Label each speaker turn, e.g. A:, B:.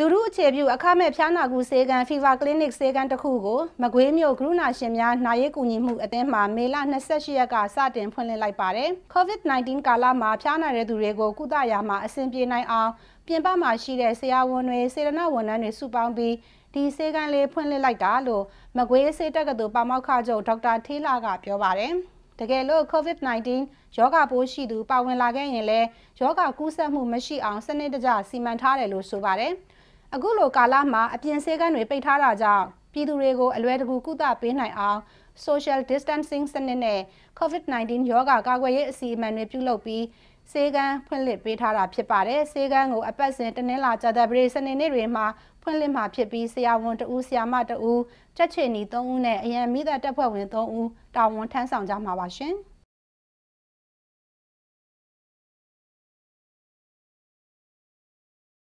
A: လူမှုအခြေပြုအခမဲ့ဖျားနာကူဆေးကန် Fever Clinic ဆေးကန်တစ်ခုကိုမကွေးမြို့ကရုဏာရှင်များနာရေးကူညီမှုအသင်းမှမေလ28ရက်ကစတင်ဖွင့်လှစ်လိုက်ပါတယ်။ COVID-19 ကာလမှာဖျားနာတဲ့သူတွေကိုကုသရာမှာအဆင်ပြေနိုင်အောင်ပြင်ပမှာရှိတဲ့ဆရာဝန်တွေစေတနာဝန်ထမ်းတွေစုပေါင်းပြီးဒီဆေးကန်လေးဖွင့်လှစ်လိုက်တာလို့မကွေးဆေးတက္ကသိုလ်ပါမောက္ခချုပ်ဒေါက်တာထေးလာကပြောပါတယ်။တကယ်လို့ COVID-19 ရောဂါပိုးရှိသူပါဝင်လာခဲ့ရင်လည်းရောဂါကူးစက်မှုမရှိအောင်စနစ်တကျစီမံထားတယ်လို့ဆိုပါတယ်။အခုလိုကာလမှာအပြင်ဆေးကန်းတွေပိတ်ထားတာကြောင့်ပြည်သူတွေကိုအလွယ်တကူကုသပေးနိုင်အောင် social distancing စနစ်နဲ့ covid-19 ရောဂါကာကွယ်ရေးအစီအမံတွေပြုလုပ်ပြီးဆေးကန်းဖွင့်လှစ်ပေးထားတာဖြစ်ပါတယ်ဆေးကန်းကိုအပတ်စဉ်တနင်္လာကြာသပတေးစနေနေ့တွေမှာဖွင့်လှစ်မှာဖြစ်ပြီးဆရာဝန်တဦးဆရာမတဦးတက်ချေနီ3ဦးနဲ့အရန်မိသားတပ်ဖွဲ့ဝင်3ဦးတာဝန်ထမ်းဆောင်ကြမှာပါရှင်။